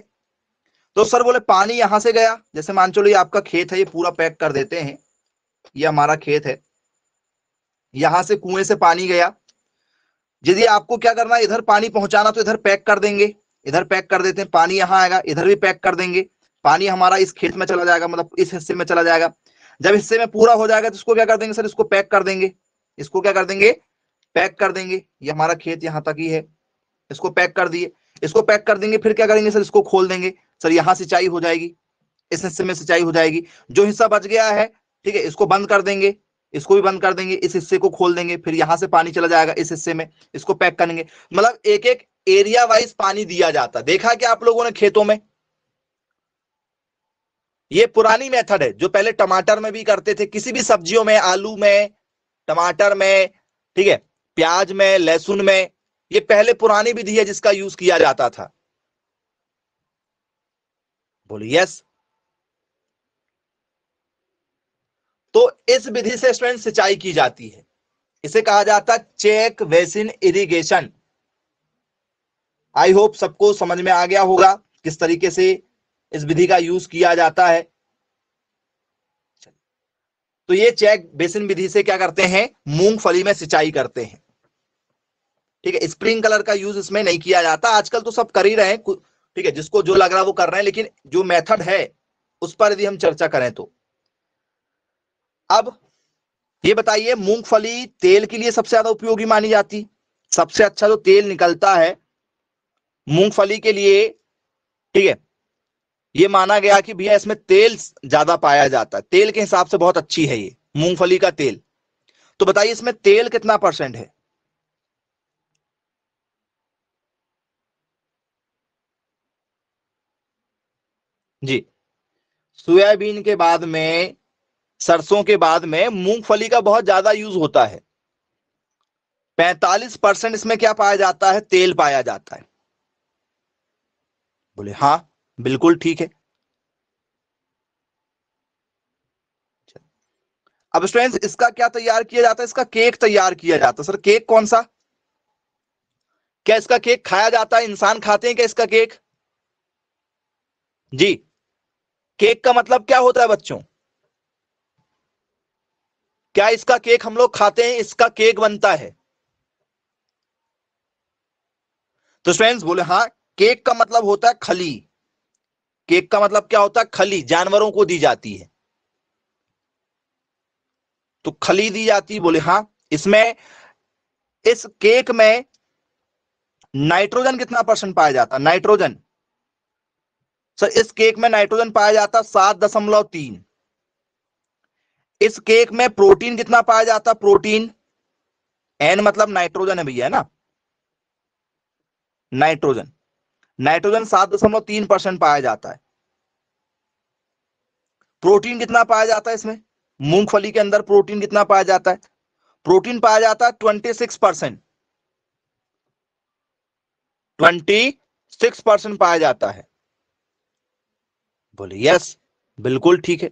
Speaker 1: तो सर बोले पानी यहां से गया जैसे मान चलो ये आपका खेत है ये पूरा पैक कर देते हैं ये हमारा खेत है यहां से कुएं से पानी गया यदि आपको क्या करना है इधर पानी पहुंचाना तो इधर पैक कर देंगे इधर पैक कर देते हैं पानी यहां आएगा इधर भी पैक कर देंगे पानी हमारा इस खेत में चला जाएगा मतलब इस हिस्से में चला जाएगा जब हिस्से में पूरा हो जाएगा तो इसको क्या कर देंगे सर इसको पैक कर देंगे इसको क्या कर देंगे पैक कर देंगे ये हमारा खेत यहाँ तक ही है इसको पैक कर दिए इसको पैक कर देंगे फिर क्या करेंगे सर इसको खोल देंगे सर यहाँ सिंचाई हो जाएगी इस हिस्से में सिंचाई हो जाएगी जो हिस्सा बच गया है ठीक है इसको बंद कर देंगे इसको भी बंद कर देंगे इस हिस्से को खोल देंगे फिर यहाँ से पानी चला जाएगा इस हिस्से में इसको पैक करेंगे मतलब एक एक एरिया वाइज पानी दिया जाता देखा क्या आप लोगों ने खेतों में ये पुरानी मेथड है जो पहले टमाटर में भी करते थे किसी भी सब्जियों में आलू में टमाटर में ठीक है प्याज में लहसुन में ये पहले पुरानी विधि है जिसका यूज किया जाता था बोलिए यस तो इस विधि से स्टूडेंट सिंचाई की जाती है इसे कहा जाता check basin irrigation I hope सबको समझ में आ गया होगा किस तरीके से इस विधि का यूज किया जाता है तो ये चेक बेसिन विधि से क्या करते हैं मूंगफली में सिंचाई करते हैं ठीक है स्प्रिंग कलर का यूज इसमें नहीं किया जाता आजकल तो सब कर ही रहे हैं ठीक है जिसको जो लग रहा है वो कर रहे हैं लेकिन जो मेथड है उस पर यदि हम चर्चा करें तो अब ये बताइए मूंगफली तेल के लिए सबसे ज्यादा उपयोगी मानी जाती सबसे अच्छा जो तेल निकलता है मूंगफली के लिए ठीक है ये माना गया कि भैया इसमें तेल ज्यादा पाया जाता है तेल के हिसाब से बहुत अच्छी है ये मूंगफली का तेल तो बताइए इसमें तेल कितना परसेंट है जी सोयाबीन के बाद में सरसों के बाद में मूंगफली का बहुत ज्यादा यूज होता है 45 परसेंट इसमें क्या पाया जाता है तेल पाया जाता है बोले हाँ बिल्कुल ठीक है अब स्टूडेंट्स इसका क्या तैयार किया जाता है इसका केक तैयार किया जाता है सर केक कौन सा क्या इसका केक खाया जाता है इंसान खाते हैं क्या इसका केक जी केक का मतलब क्या होता है बच्चों क्या इसका केक हम लोग खाते हैं इसका केक बनता है तो फ्रेंड्स बोले हाँ केक का मतलब होता है खली केक का मतलब क्या होता है खली जानवरों को दी जाती है तो खली दी जाती बोले हाँ इसमें इस केक में नाइट्रोजन कितना परसेंट पाया जाता नाइट्रोजन सर इस केक में नाइट्रोजन पाया जाता सात दशमलव तीन इस केक में प्रोटीन कितना पाया जाता प्रोटीन एन मतलब नाइट्रोजन है भैया है ना नाइट्रोजन नाइट्रोजन सात दशमलव तीन परसेंट पाया जाता है प्रोटीन कितना पाया जाता है इसमें मूंगफली के अंदर प्रोटीन कितना पाया जाता है प्रोटीन पाया जाता है twenty six percent twenty six percent पाया जाता है बोले यस बिल्कुल ठीक है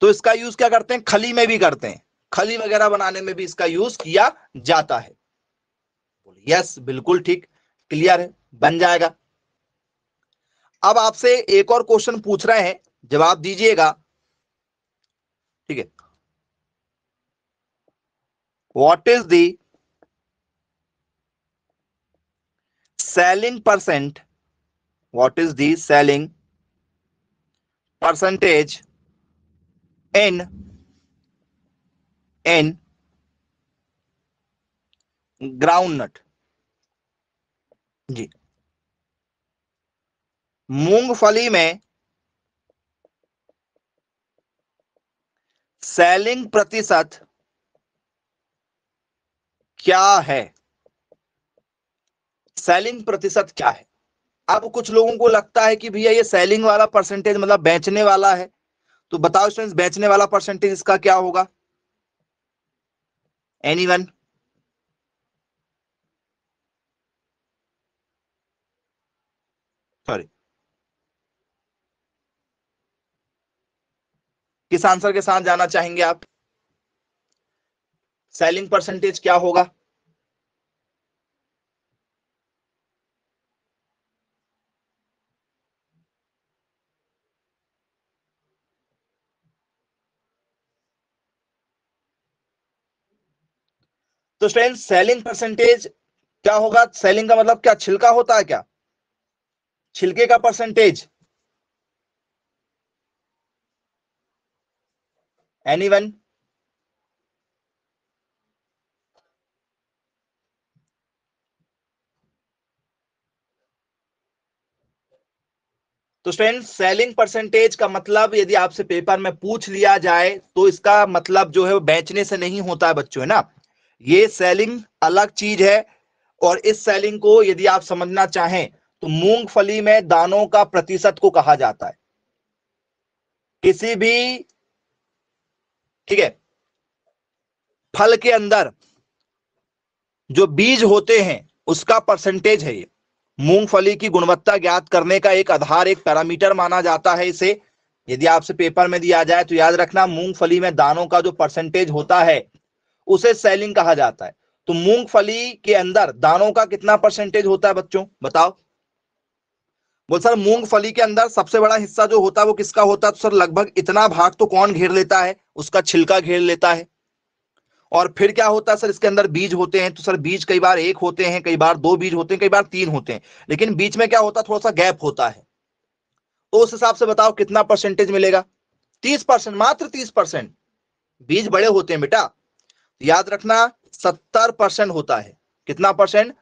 Speaker 1: तो इसका यूज क्या करते हैं खली में भी करते हैं खली वगैरह बनाने में भी इसका यूज किया जाता है बोले यस बिल्कुल ठीक क्लियर है बन जाएगा अब आपसे एक और क्वेश्चन पूछ रहे हैं जवाब दीजिएगा ठीक है what is the shelling percent what is the shelling percentage n n ground nut जी मूंगफली में सेलिंग प्रतिशत क्या है सेलिंग प्रतिशत क्या है अब कुछ लोगों को लगता है कि भैया ये सेलिंग वाला परसेंटेज मतलब बेचने वाला है तो बताओ स्टूडेंट्स बेचने वाला परसेंटेज इसका क्या होगा एनी वन सॉरी किस आंसर के साथ जाना चाहेंगे आप सेलिंग परसेंटेज क्या होगा तो स्टूडेंट सेलिंग परसेंटेज क्या होगा सेलिंग का मतलब क्या छिलका होता है क्या छिलके का परसेंटेज एनी वन तो स्टूडेंट सेलिंग परसेंटेज का मतलब यदि आपसे पेपर में पूछ लिया जाए तो इसका मतलब जो है बेचने से नहीं होता है बच्चों है ना ये सेलिंग अलग चीज है और इस सेलिंग को यदि आप समझना चाहें तो मूंगफली में दानों का प्रतिशत को कहा जाता है किसी भी ठीक है फल के अंदर जो बीज होते हैं उसका परसेंटेज है ये मूंगफली की गुणवत्ता ज्ञात करने का एक आधार एक पैरामीटर माना जाता है इसे यदि आपसे पेपर में दिया जाए तो याद रखना मूंगफली में दानों का जो परसेंटेज होता है उसे सेलिंग कहा जाता है तो मूंगफली के अंदर दानों का कितना परसेंटेज होता है बच्चों बताओ बोल सर मूंगफली के अंदर सबसे बड़ा हिस्सा जो होता है वो किसका होता है तो सर लगभग इतना भाग तो कौन घेर लेता है उसका छिलका घेर लेता है और फिर क्या होता है सर इसके अंदर बीज होते हैं तो सर बीज कई बार एक होते हैं कई बार दो बीज होते हैं कई बार तीन होते हैं लेकिन बीच में क्या होता है थोड़ा सा गैप होता है तो उस हिसाब से बताओ कितना परसेंटेज मिलेगा तीस परसेंट मात्र तीस परसेंट बीज बड़े होते हैं बेटा याद रखना सत्तर परसेंट होता है कितना परसेंट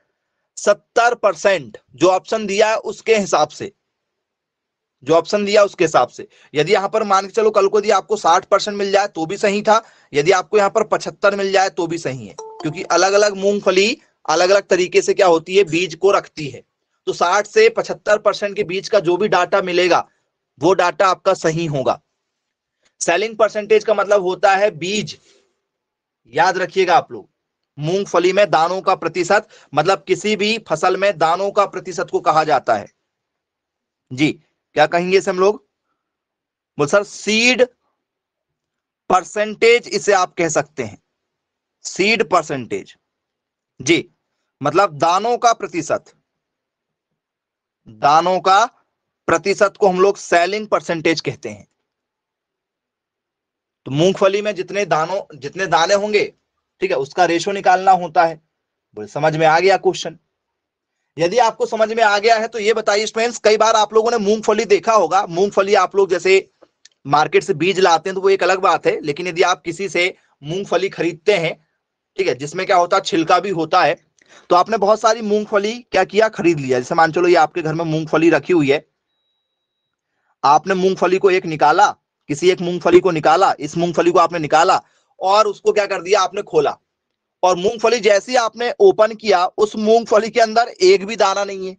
Speaker 1: सत्तर परसेंट जो ऑप्शन दिया है उसके हिसाब से जो ऑप्शन दिया उसके हिसाब से यदि यहां पर मान के चलो कल को दिया आपको साठ परसेंट मिल जाए तो भी सही था यदि आपको यहाँ पर पचहत्तर मिल जाए तो भी सही है क्योंकि अलग अलग मूंगफली अलग अलग तरीके से क्या होती है बीज को रखती है तो साठ से पचहत्तर परसेंट के बीच का जो भी डाटा मिलेगा वो डाटा आपका सही होगा सेलिंग परसेंटेज का मतलब होता है बीज याद रखिएगा आप लोग मूंगफली में दानों का प्रतिशत मतलब किसी भी फसल में दानों का प्रतिशत को कहा जाता है जी क्या कहेंगे इसे हम लोग बोल सर सीड परसेंटेज इसे आप कह सकते हैं सीड परसेंटेज जी मतलब दानों का प्रतिशत दानों का प्रतिशत को हम लोग सेलिंग परसेंटेज कहते हैं तो मूंगफली में जितने दानों जितने दाने होंगे ठीक है उसका रेशो निकालना होता है बोले समझ में आ गया क्वेश्चन यदि आपको समझ में आ गया है तो ये बताइए स्टूडेंट्स कई बार आप लोगों ने मूंगफली देखा होगा मूंगफली आप लोग जैसे मार्केट से बीज लाते हैं तो वो एक अलग बात है लेकिन यदि आप किसी से मूंगफली खरीदते हैं ठीक है जिसमें क्या होता है छिलका भी होता है तो आपने बहुत सारी मूंगफली क्या किया खरीद लिया जैसे मान चलो ये आपके घर में मूंगफली रखी हुई है आपने मूंगफली को एक निकाला किसी एक मूंगफली को निकाला इस मूंगफली को आपने निकाला और उसको क्या कर दिया आपने खोला और मूंगफली जैसी आपने ओपन किया उस मूंगफली के अंदर एक भी दाना नहीं है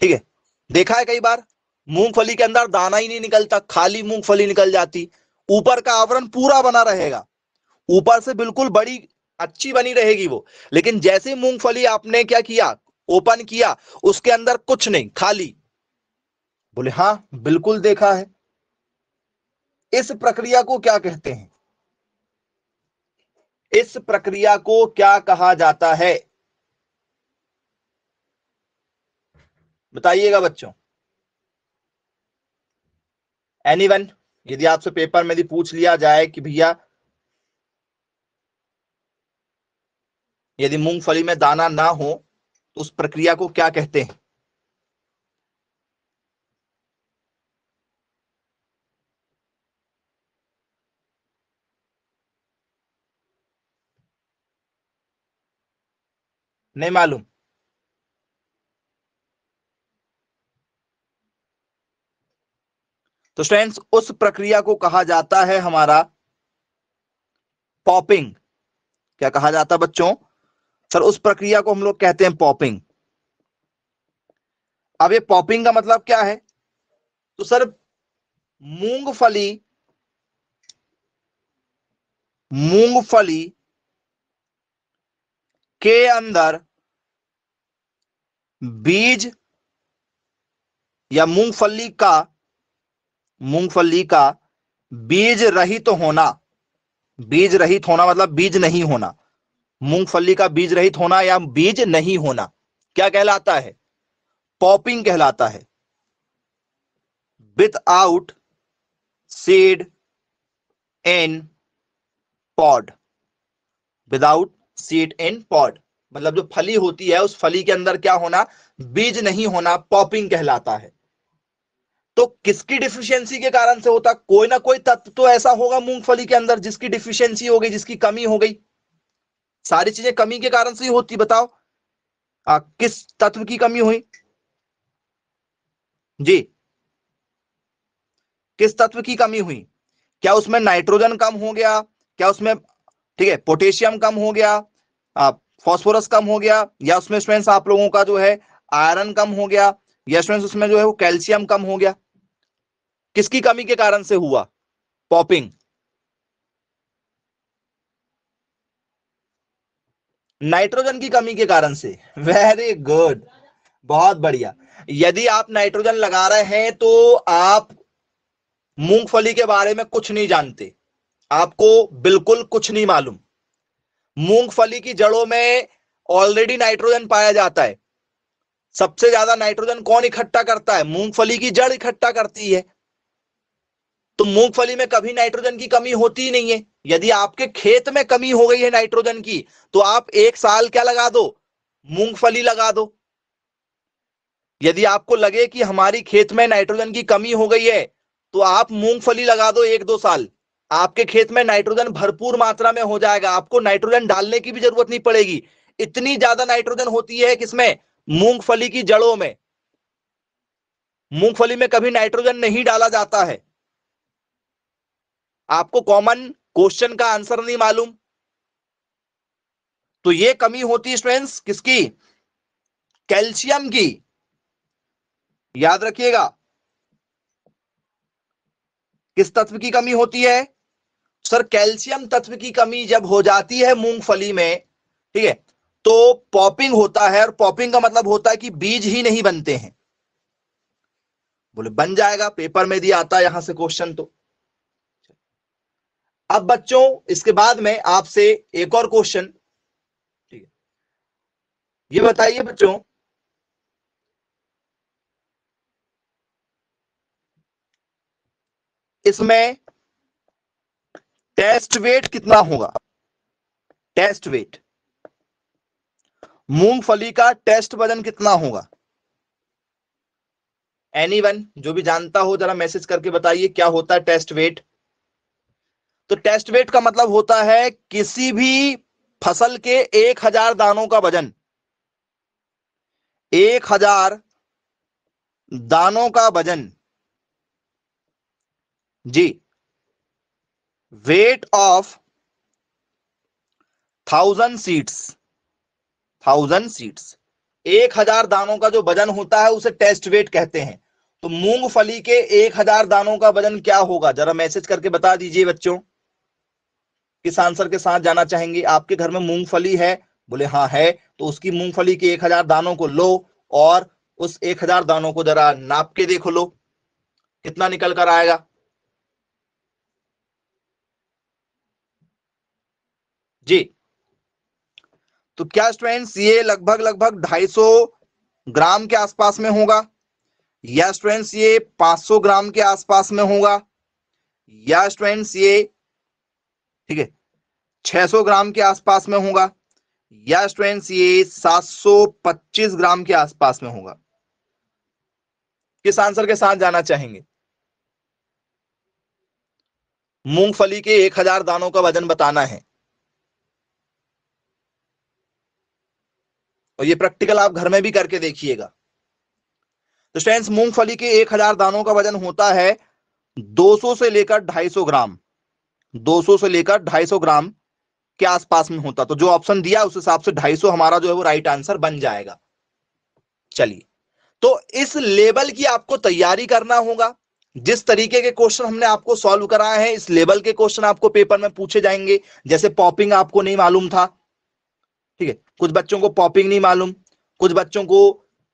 Speaker 1: ठीक है देखा है कई बार मूंगफली के अंदर दाना ही नहीं निकलता खाली मूंगफली निकल जाती ऊपर का आवरण पूरा बना रहेगा ऊपर से बिल्कुल बड़ी अच्छी बनी रहेगी वो लेकिन जैसे मूंगफली आपने क्या किया ओपन किया उसके अंदर कुछ नहीं खाली बोले हाँ बिल्कुल देखा है इस प्रक्रिया को क्या कहते हैं इस प्रक्रिया को क्या कहा जाता है बताइएगा बच्चों एनीवन यदि आपसे पेपर में यदि पूछ लिया जाए कि भैया यदि मूंगफली में दाना ना हो तो उस प्रक्रिया को क्या कहते हैं नहीं मालूम तो स्टूडेंट्स उस प्रक्रिया को कहा जाता है हमारा पॉपिंग क्या कहा जाता है बच्चों सर उस प्रक्रिया को हम लोग कहते हैं पॉपिंग अब ये पॉपिंग का मतलब क्या है तो सर मूंगफली मूंगफली के अंदर बीज या मूंगफली का मूंगफली का बीज रहित तो होना बीज रहित होना मतलब बीज नहीं होना मूंगफली का बीज रहित होना या बीज नहीं होना क्या कहलाता है पॉपिंग कहलाता है without seed and pod without seed and pod मतलब जो फली होती है उस फली के अंदर क्या होना बीज नहीं होना पॉपिंग कहलाता है तो किसकी डिफिशियंसी के कारण से होता कोई ना कोई तत्व तो ऐसा होगा मूंगफली के अंदर जिसकी डिफिशियंसी हो गई जिसकी कमी हो गई सारी चीजें कमी के कारण से ही होती बताओ आ, किस तत्व की कमी हुई जी किस तत्व की कमी हुई क्या उसमें नाइट्रोजन कम हो गया क्या उसमें ठीक है पोटेशियम कम हो गया आ, फॉस्फोरस कम हो गया या उसमें स्टूडेंट्स आप लोगों का जो है आयरन कम हो गया या स्टूडेंट्स उसमें जो है वो कैल्शियम कम हो गया किसकी कमी के कारण से हुआ पॉपिंग नाइट्रोजन की कमी के कारण से वेरी गुड बहुत बढ़िया यदि आप नाइट्रोजन लगा रहे हैं तो आप मूंगफली के बारे में कुछ नहीं जानते आपको बिल्कुल कुछ नहीं मालूम मूंगफली की जड़ों में ऑलरेडी नाइट्रोजन पाया जाता है सबसे ज्यादा नाइट्रोजन कौन इकट्ठा करता है मूंगफली की जड़ इकट्ठा करती है तो मूंगफली में कभी नाइट्रोजन की कमी होती ही नहीं है यदि आपके खेत में कमी हो गई है नाइट्रोजन की तो आप एक साल क्या लगा दो मूंगफली लगा दो यदि आपको लगे कि हमारी खेत में नाइट्रोजन की कमी हो गई है तो आप मूंगफली लगा दो एक दो साल आपके खेत में नाइट्रोजन भरपूर मात्रा में हो जाएगा आपको नाइट्रोजन डालने की भी जरूरत नहीं पड़ेगी इतनी ज्यादा नाइट्रोजन होती है किसमें मूंगफली की जड़ों में मूंगफली में कभी नाइट्रोजन नहीं डाला जाता है आपको कॉमन क्वेश्चन का आंसर नहीं मालूम तो ये कमी होती है स्टूडेंट्स किसकी कैल्शियम की याद रखिएगा किस तत्व की कमी होती है सर कैल्शियम तत्व की कमी जब हो जाती है मूंगफली में ठीक है तो पॉपिंग होता है और पॉपिंग का मतलब होता है कि बीज ही नहीं बनते हैं बोले बन जाएगा पेपर में दिया आता यहां से क्वेश्चन तो अब बच्चों इसके बाद में आपसे एक और क्वेश्चन ठीक है ये बताइए बच्चों इसमें टेस्ट वेट कितना होगा टेस्ट वेट मूंगफली का टेस्ट वजन कितना होगा एनी वन जो भी जानता हो जरा मैसेज करके बताइए क्या होता है टेस्ट वेट तो टेस्ट वेट का मतलब होता है किसी भी फसल के एक हजार दानों का वजन एक हजार दानों का वजन जी weight of thousand seeds thousand seeds एक हजार दानों का जो वजन होता है उसे टेस्ट वेट कहते हैं तो मूंगफली के एक हजार दानों का वजन क्या होगा जरा मैसेज करके बता दीजिए बच्चों किस आंसर के साथ जाना चाहेंगे आपके घर में मूंगफली है बोले हाँ है तो उसकी मूंगफली के एक हजार दानों को लो और उस एक हजार दानों को जरा नाप के देखो लो कितना निकल कर आएगा जी तो क्या स्टूडेंट्स ये लगभग लगभग 250 ग्राम के आसपास में होगा या स्टूडेंट्स ये 500 ग्राम के आसपास में होगा या स्टूडेंट्स ये ठीक है 600 ग्राम के आसपास में होगा या स्टूडेंट्स ये 725 ग्राम के आसपास में होगा किस आंसर के साथ जाना चाहेंगे मूंगफली के 1000 दानों का वजन बताना है और ये प्रैक्टिकल आप घर में भी करके देखिएगा तो स्टैंड मूंगफली के एक हजार दानों का वजन होता है 200 से लेकर 250 ग्राम 200 से लेकर 250 ग्राम के आसपास में होता तो जो ऑप्शन दिया उस हिसाब से 250 हमारा जो है वो राइट आंसर बन जाएगा चलिए तो इस लेवल की आपको तैयारी करना होगा जिस तरीके के क्वेश्चन हमने आपको सॉल्व कराए हैं इस लेवल के क्वेश्चन आपको पेपर में पूछे जाएंगे जैसे पॉपिंग आपको नहीं मालूम था ठीक है कुछ बच्चों को पॉपिंग नहीं मालूम कुछ बच्चों को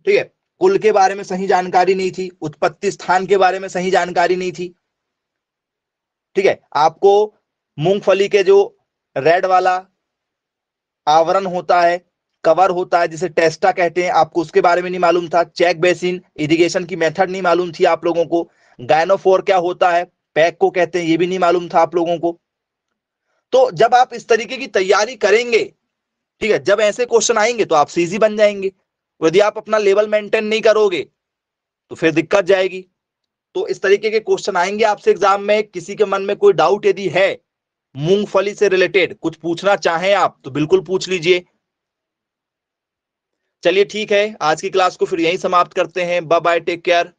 Speaker 1: ठीक है कुल के बारे में सही जानकारी नहीं थी उत्पत्ति स्थान के बारे में सही जानकारी नहीं थी ठीक है आपको मूंगफली के जो रेड वाला आवरण होता है कवर होता है जिसे टेस्टा कहते हैं आपको उसके बारे में नहीं मालूम था चेक बेसिन इरिगेशन की मेथड नहीं मालूम थी आप लोगों को गायनोफोर क्या होता है पैक को कहते हैं ये भी नहीं मालूम था आप लोगों को तो जब आप इस तरीके की तैयारी करेंगे ठीक है जब ऐसे क्वेश्चन आएंगे तो आप सीजी बन जाएंगे यदि आप अपना लेवल मेंटेन नहीं करोगे तो फिर दिक्कत जाएगी तो इस तरीके के क्वेश्चन आएंगे आपसे एग्जाम में किसी के मन में कोई डाउट यदि है मूंगफली से रिलेटेड कुछ पूछना चाहें आप तो बिल्कुल पूछ लीजिए चलिए ठीक है आज की क्लास को फिर यहीं समाप्त करते हैं बाय बाय टेक केयर